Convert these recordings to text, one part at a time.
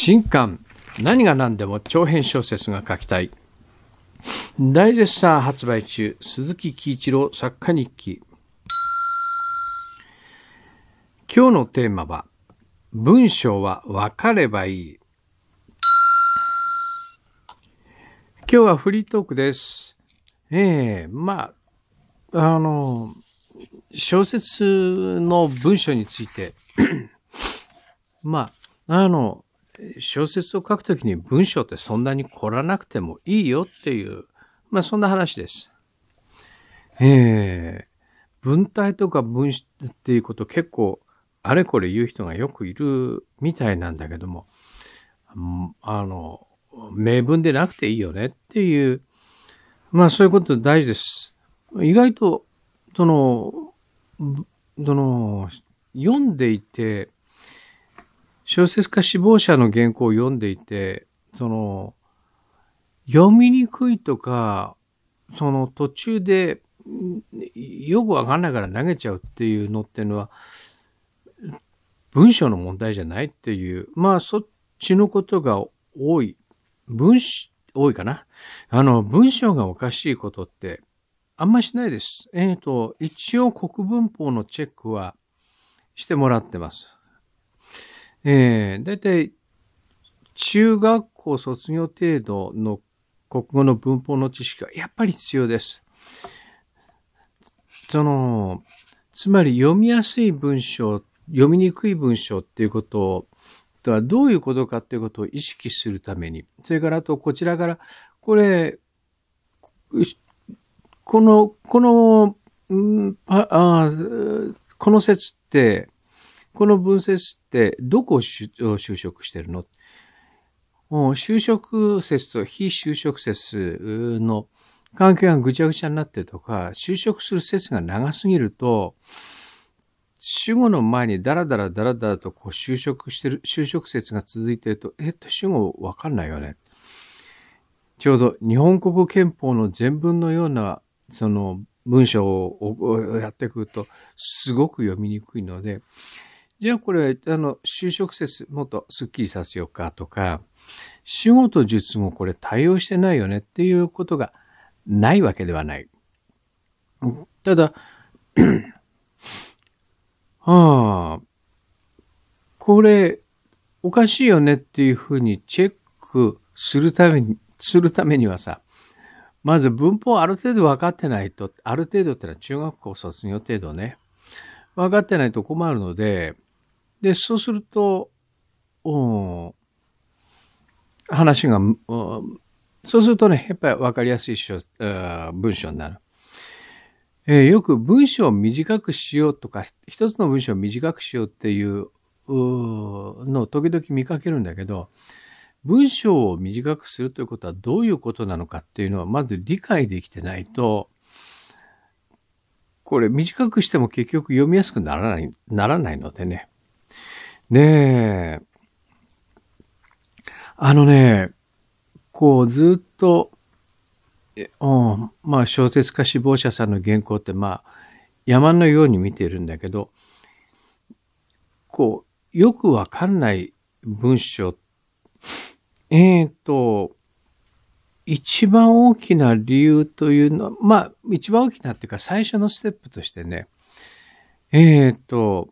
新刊何が何でも長編小説が書きたい大絶賛発売中鈴木喜一郎作家日記今日のテーマは文章は分かればいい今日はフリートークですええー、まああの小説の文章についてまああの小説を書くときに文章ってそんなに凝らなくてもいいよっていう、まあそんな話です。ええー、文体とか文詞っていうこと結構あれこれ言う人がよくいるみたいなんだけども、あの、名文でなくていいよねっていう、まあそういうこと大事です。意外と、その、その、読んでいて、小説家志望者の原稿を読んでいて、その、読みにくいとか、その途中でよくわかんないから投げちゃうっていうのっていうのは、文章の問題じゃないっていう、まあそっちのことが多い。文章、多いかな。あの、文章がおかしいことって、あんましないです。えっ、ー、と、一応国文法のチェックはしてもらってます。ええー、だいたい中学校卒業程度の国語の文法の知識はやっぱり必要です。その、つまり読みやすい文章、読みにくい文章っていうことを、とはどういうことかっていうことを意識するために、それからあとこちらから、これ、この、この、うん、ああこの説って、この分節ってどこを就職してるの就職説と非就職説の関係がぐちゃぐちゃになってるとか、就職する説が長すぎると、主語の前にダラダラダラダラとこう就職してる、就職説が続いてると、えっと、主語わかんないよね。ちょうど日本国憲法の全文のような、その文章をやってくると、すごく読みにくいので、じゃあこれ、あの、就職説もっとスッキリさせようかとか、仕事術もこれ対応してないよねっていうことがないわけではない。ただ、ああ、これ、おかしいよねっていうふうにチェックするために、するためにはさ、まず文法ある程度分かってないと、ある程度ってのは中学校卒業程度ね、分かってないと困るので、で、そうすると、お話が、そうするとね、やっぱり分かりやすい文章になる。えー、よく文章を短くしようとか、一つの文章を短くしようっていうのを時々見かけるんだけど、文章を短くするということはどういうことなのかっていうのはまず理解できてないと、これ短くしても結局読みやすくならない、ならないのでね。ねえ。あのね、こうずっと、うまあ小説家志望者さんの原稿ってまあ山のように見てるんだけど、こう、よくわかんない文章。えっ、ー、と、一番大きな理由というのは、まあ、一番大きなっていうか最初のステップとしてね、えっ、ー、と、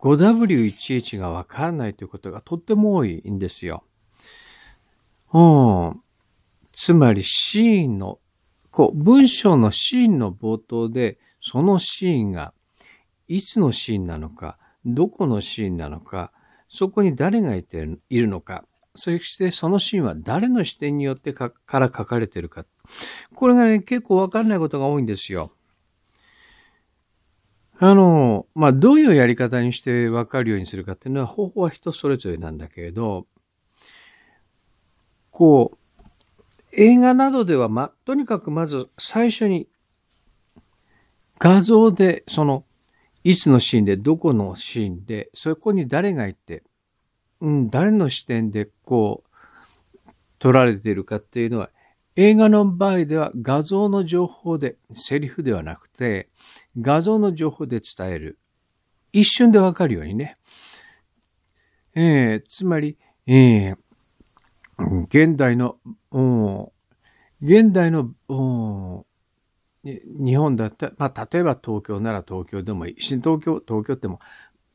5W11 がわからないということがとっても多いんですよ。うん。つまりシーンの、こう、文章のシーンの冒頭で、そのシーンが、いつのシーンなのか、どこのシーンなのか、そこに誰がいているのか、そしてそのシーンは誰の視点によってから書かれているか。これがね、結構わかんないことが多いんですよ。あの、まあ、どういうやり方にしてわかるようにするかっていうのは方法は人それぞれなんだけれど、こう、映画などでは、ま、とにかくまず最初に画像で、その、いつのシーンで、どこのシーンで、そこに誰がいて、うん、誰の視点でこう、撮られているかっていうのは、映画の場合では画像の情報で、セリフではなくて、画像の情報で伝える。一瞬でわかるようにね。えー、つまり、えー、現代の、現代の、日本だったら、まあ、例えば東京なら東京でもいい。東京、東京っても、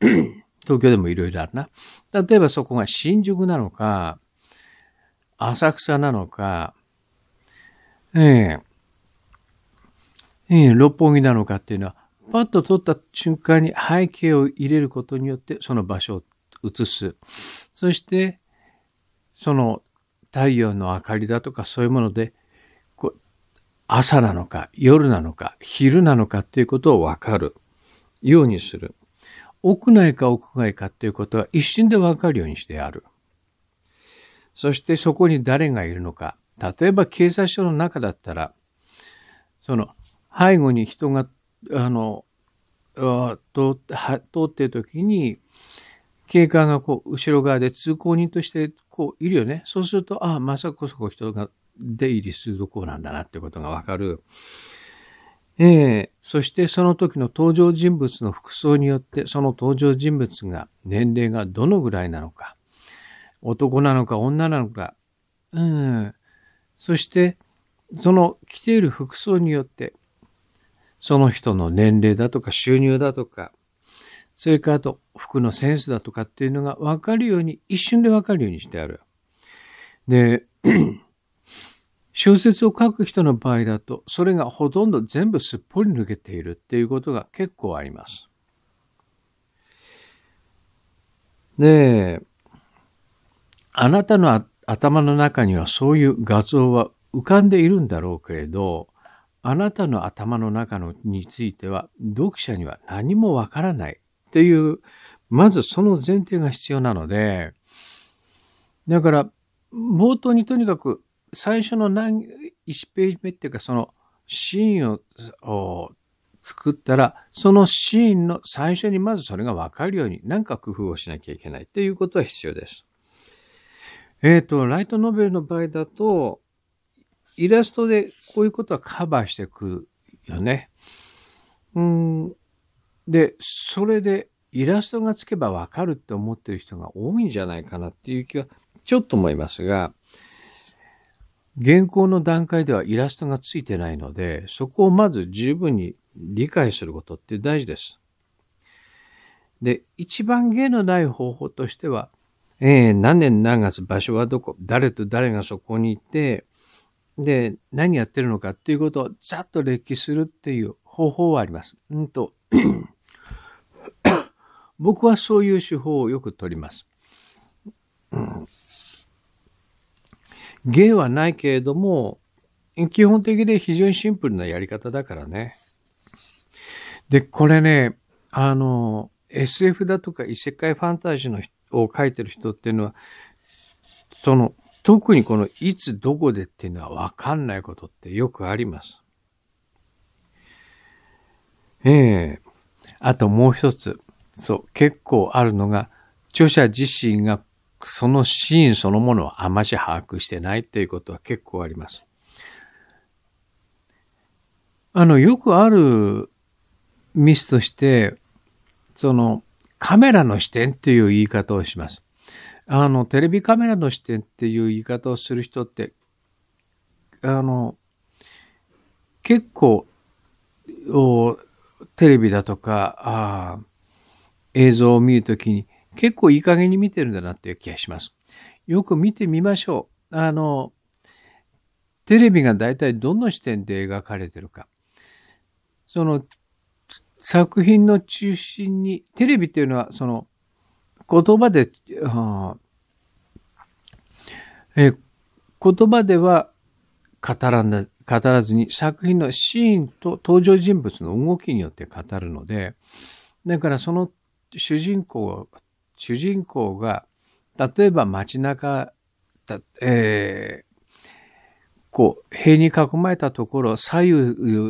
東京でもいろいろあるな。例えばそこが新宿なのか、浅草なのか、ええー六本木なのかっていうのは、パッと撮った瞬間に背景を入れることによってその場所を映す。そして、その太陽の明かりだとかそういうもので、こう朝なのか夜なのか昼なのかっていうことをわかるようにする。屋内か屋外かっていうことは一瞬でわかるようにしてある。そしてそこに誰がいるのか。例えば警察署の中だったら、その背後に人があの通ってる時に警官がこう後ろ側で通行人としてこういるよねそうするとああまさこそこ人が出入りするとこなんだなってことがわかる。えー、そしてその時の登場人物の服装によってその登場人物が年齢がどのぐらいなのか男なのか女なのか、うん、そしてその着ている服装によってその人の年齢だとか収入だとか、それからあと服のセンスだとかっていうのが分かるように、一瞬で分かるようにしてある。で、小説を書く人の場合だと、それがほとんど全部すっぽり抜けているっていうことが結構あります。で、あなたの頭の中にはそういう画像は浮かんでいるんだろうけれど、あなたの頭の中のについては読者には何もわからないっていう、まずその前提が必要なので、だから冒頭にとにかく最初の何1ページ目っていうかそのシーンを作ったら、そのシーンの最初にまずそれがわかるように何か工夫をしなきゃいけないっていうことは必要です。えっ、ー、と、ライトノベルの場合だと、イラストでこういうことはカバーしてくるよね。うん。で、それでイラストがつけばわかるって思ってる人が多いんじゃないかなっていう気はちょっと思いますが、現行の段階ではイラストがついてないので、そこをまず十分に理解することって大事です。で、一番芸のない方法としては、えー、何年何月場所はどこ、誰と誰がそこにいて、で、何やってるのかっていうことをざっと列記するっていう方法はあります。うんと 僕はそういう手法をよく取ります。芸はないけれども、基本的で非常にシンプルなやり方だからね。で、これね、あの、SF だとか異世界ファンタジーのを書いてる人っていうのは、その、特にこのいつどこでっていうのはわかんないことってよくあります。ええー、あともう一つ。そう、結構あるのが、著者自身がそのシーンそのものをあまし把握してないっていうことは結構あります。あの、よくあるミスとして、その、カメラの視点っていう言い方をします。あの、テレビカメラの視点っていう言い方をする人って、あの、結構、テレビだとか、映像を見るときに結構いい加減に見てるんだなっていう気がします。よく見てみましょう。あの、テレビが大体どの視点で描かれてるか。その作品の中心に、テレビっていうのはその言葉で、はあ、え言葉では語らん語らずに作品のシーンと登場人物の動きによって語るので、だからその主人公、主人公が、例えば街中、だえー、こう、塀に囲まれたところを左右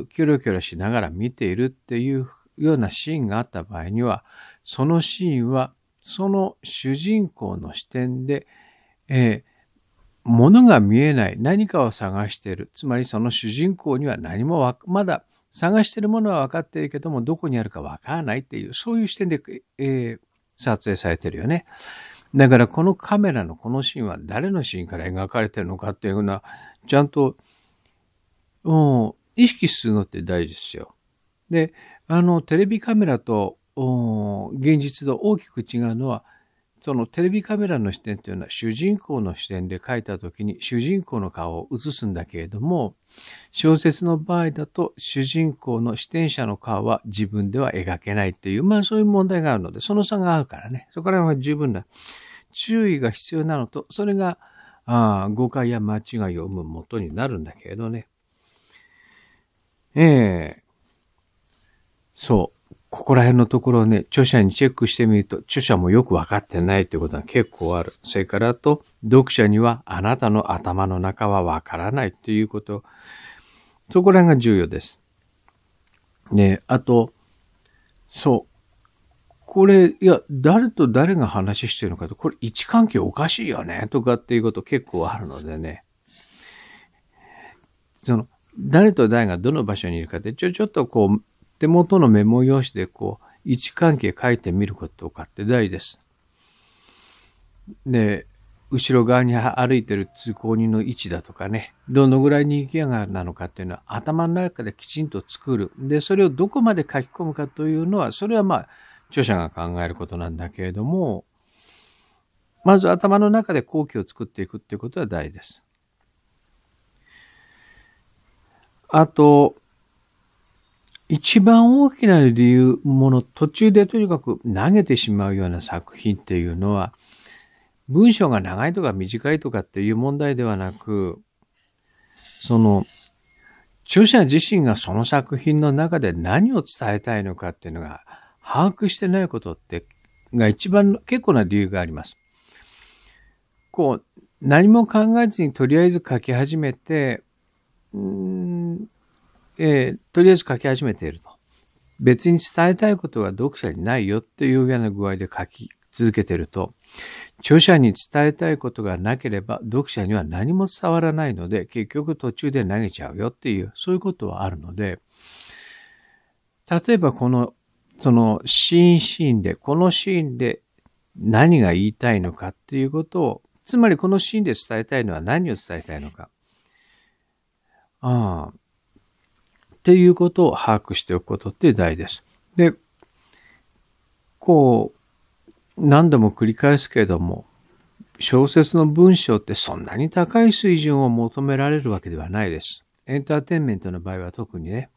キョロキョロしながら見ているっていうようなシーンがあった場合には、そのシーンはその主人公の視点で、えー、物が見えない、何かを探している。つまりその主人公には何もまだ探しているものは分かっているけども、どこにあるか分からないっていう、そういう視点で、えー、撮影されてるよね。だからこのカメラのこのシーンは誰のシーンから描かれてるのかっていうのは、ちゃんと、うん、意識するのって大事ですよ。で、あの、テレビカメラと現実と大きく違うのは、そのテレビカメラの視点というのは主人公の視点で描いた時に主人公の顔を映すんだけれども、小説の場合だと主人公の視点者の顔は自分では描けないっていう、まあそういう問題があるので、その差があるからね。そこら辺は十分な注意が必要なのと、それがあ誤解や間違いを生む元になるんだけれどね。ええー、そう。ここら辺のところをね、著者にチェックしてみると、著者もよくわかってないということが結構ある。それからと、読者にはあなたの頭の中はわからないということ。そこら辺が重要です。ねあと、そう。これ、いや、誰と誰が話してるのかと、これ位置関係おかしいよね、とかっていうこと結構あるのでね。その、誰と誰がどの場所にいるかって、ちょ、ちょっとこう、手元のメモ用紙でこう、位置関係書いてみることとかって大事です。で、後ろ側に歩いてる通行人の位置だとかね、どのぐらいに行きやがなのかっていうのは頭の中できちんと作る。で、それをどこまで書き込むかというのは、それはまあ、著者が考えることなんだけれども、まず頭の中で後期を作っていくっていうことは大事です。あと、一番大きな理由、もの途中でとにかく投げてしまうような作品っていうのは、文章が長いとか短いとかっていう問題ではなく、その、著者自身がその作品の中で何を伝えたいのかっていうのが把握してないことってが一番結構な理由があります。こう、何も考えずにとりあえず書き始めて、うんえー、とりあえず書き始めていると。別に伝えたいことが読者にないよっていうような具合で書き続けていると、著者に伝えたいことがなければ読者には何も伝わらないので、結局途中で投げちゃうよっていう、そういうことはあるので、例えばこの、そのシーンシーンで、このシーンで何が言いたいのかっていうことを、つまりこのシーンで伝えたいのは何を伝えたいのか。ああ、っていうことを把握しておくことって大事です。で、こう、何度も繰り返すけれども、小説の文章ってそんなに高い水準を求められるわけではないです。エンターテインメントの場合は特にね。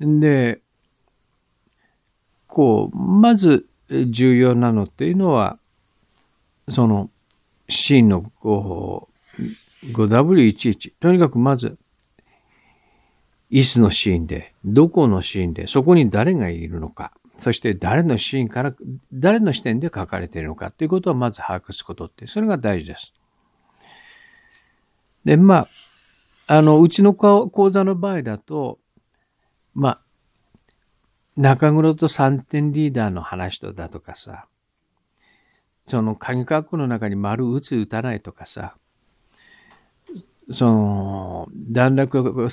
で、こう、まず重要なのっていうのは、その、シーンの 5W11。とにかくまず、いつのシーンで、どこのシーンで、そこに誰がいるのか、そして誰のシーンから、誰の視点で書かれているのかということをまず把握することって、それが大事です。で、まあ、あの、うちの講座の場合だと、まあ、中黒と三点リーダーの話とだとかさ、その鍵括弧の中に丸打つ打たないとかさ、その、段落を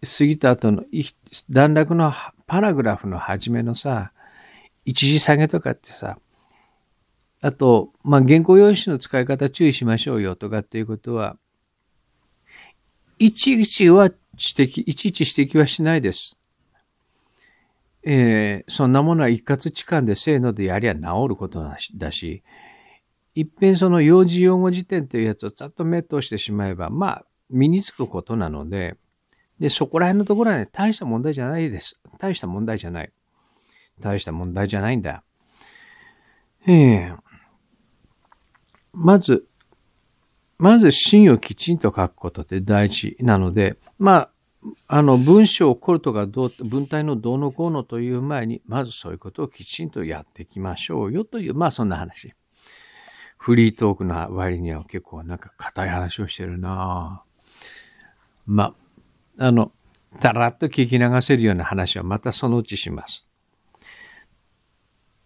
過ぎた後の段落のパラグラフの初めのさ、一時下げとかってさ、あと、まあ、原稿用紙の使い方注意しましょうよとかっていうことは、いちいちは指摘、いちいち指摘はしないです。えー、そんなものは一括置換でせーのでやりゃ治ることだし、いっぺんその用事用語辞典というやつをざっと目通してしまえば、まあ、身につくことなので、で、そこら辺のところはね、大した問題じゃないです。大した問題じゃない。大した問題じゃないんだ。ええー、まず、まず芯をきちんと書くことって大事なので、まあ、あの、文章をこるとか、どう、文体のどうのこうのという前に、まずそういうことをきちんとやっていきましょうよという、まあそんな話。フリートークの割には結構なんか硬い話をしてるなまあ、あの、たらっと聞き流せるような話はまたそのうちします。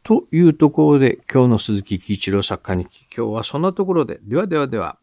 というところで、今日の鈴木喜一郎作家に今日はそんなところで、ではではでは。